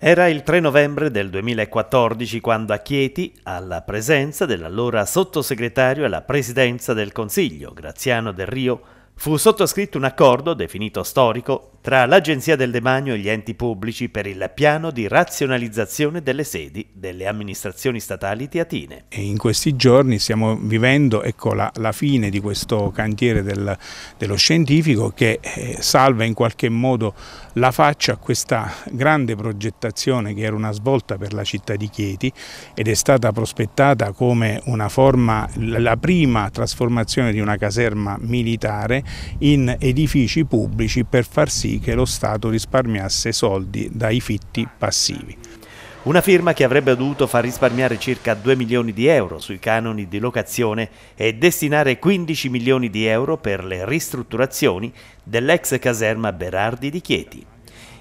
Era il 3 novembre del 2014 quando a Chieti, alla presenza dell'allora sottosegretario alla presidenza del Consiglio, Graziano Del Rio, fu sottoscritto un accordo, definito storico, tra l'Agenzia del Demanio e gli enti pubblici per il piano di razionalizzazione delle sedi delle amministrazioni statali teatine. in questi giorni stiamo vivendo ecco, la, la, fine di questo cantiere del, dello scientifico che eh, salva in qualche modo la faccia a questa grande progettazione che era una svolta per la città di Chieti ed è stata prospettata come una forma, la prima trasformazione di una caserma militare in edifici pubblici per far sì sì che lo Stato risparmiasse soldi dai fitti passivi. Una firma che avrebbe dovuto far risparmiare circa 2 milioni di euro sui canoni di locazione e destinare 15 milioni di euro per le ristrutturazioni dell'ex caserma Berardi di Chieti.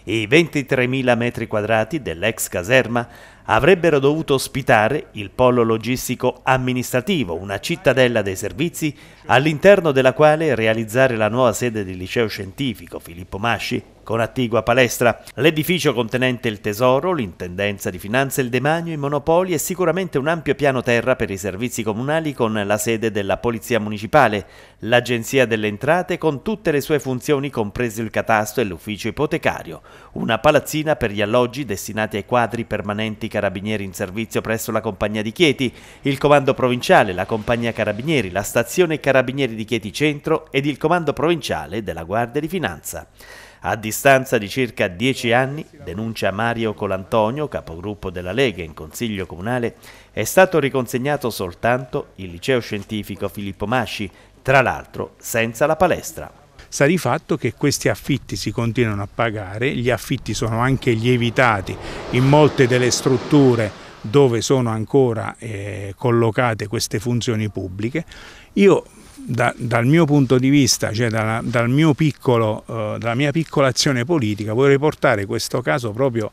I 23.000 metri quadrati dell'ex caserma avrebbero dovuto ospitare il polo logistico amministrativo, una cittadella dei servizi all'interno della quale realizzare la nuova sede del liceo scientifico Filippo Masci con attigua palestra. L'edificio contenente il tesoro, l'intendenza di finanza, il demanio, i monopoli e sicuramente un ampio piano terra per i servizi comunali con la sede della Polizia Municipale, l'Agenzia delle Entrate con tutte le sue funzioni compreso il catasto e l'ufficio ipotecario, una palazzina per gli alloggi destinati ai quadri permanenti carabinieri in servizio presso la compagnia di Chieti, il comando provinciale, la compagnia carabinieri, la stazione carabinieri di Chieti Centro ed il comando provinciale della Guardia di Finanza. A distanza di circa dieci anni, denuncia Mario Colantonio, capogruppo della Lega in Consiglio Comunale, è stato riconsegnato soltanto il liceo scientifico Filippo Masci, tra l'altro senza la palestra sta di fatto che questi affitti si continuano a pagare, gli affitti sono anche lievitati in molte delle strutture dove sono ancora eh, collocate queste funzioni pubbliche. Io da, dal mio punto di vista, cioè dalla, dal piccolo, eh, dalla mia piccola azione politica, vorrei portare questo caso proprio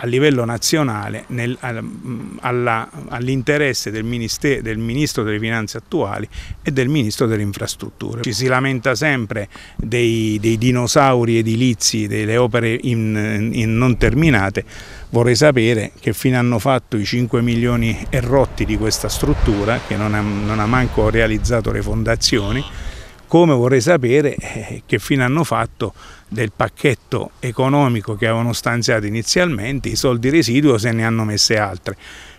a livello nazionale mm, all'interesse del, del, Ministro delle Finanze attuali e del Ministro delle Infrastrutture. Ci si lamenta sempre dei, dei dinosauri edilizi, delle opere in, in non terminate, vorrei sapere che fine hanno fatto i 5 milioni e rotti di questa struttura che non ha, non ha manco realizzato le fondazioni come vorrei sapere eh, che fine hanno fatto del pacchetto economico che avevano stanziato inizialmente, i soldi residuo se ne hanno messe altre.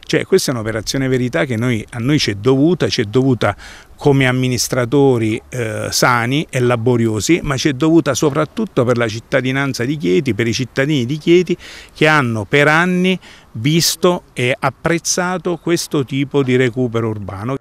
Cioè questa è un'operazione verità che noi, a noi c'è dovuta, c'è dovuta come amministratori eh, sani e laboriosi, ma c'è dovuta soprattutto per la cittadinanza di Chieti, per i cittadini di Chieti che hanno per anni visto e apprezzato questo tipo di recupero urbano.